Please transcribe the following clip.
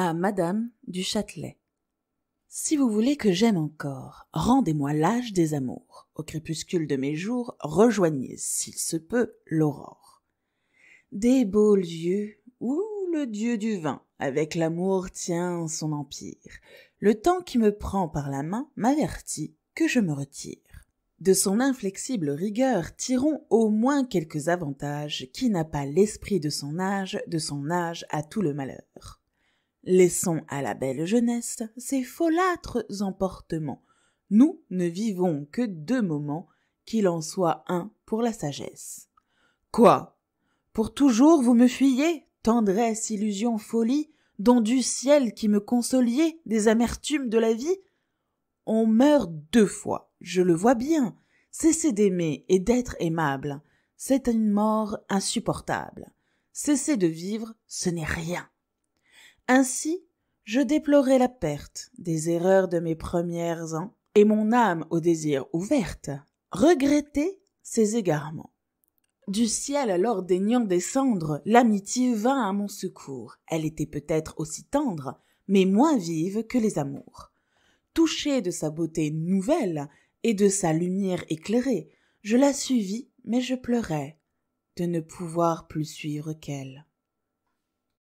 à Madame du Châtelet. Si vous voulez que j'aime encore, rendez-moi l'âge des amours. Au crépuscule de mes jours, rejoignez, s'il se peut, l'aurore. Des beaux lieux où le dieu du vin, avec l'amour, tient son empire. Le temps qui me prend par la main m'avertit que je me retire. De son inflexible rigueur, tirons au moins quelques avantages qui n'a pas l'esprit de son âge, de son âge à tout le malheur. Laissons à la belle jeunesse ses folâtres emportements. Nous ne vivons que deux moments, qu'il en soit un pour la sagesse. Quoi? Pour toujours vous me fuyez, tendresse, illusion, folie, dont du ciel qui me consoliez des amertumes de la vie? On meurt deux fois, je le vois bien. Cesser d'aimer et d'être aimable. C'est une mort insupportable. Cesser de vivre, ce n'est rien. Ainsi, je déplorais la perte des erreurs de mes premières ans, et mon âme au désir ouverte regrettait ses égarements. Du ciel alors daignant descendre, l'amitié vint à mon secours. Elle était peut-être aussi tendre, mais moins vive que les amours. Touchée de sa beauté nouvelle et de sa lumière éclairée, je la suivis, mais je pleurais de ne pouvoir plus suivre qu'elle.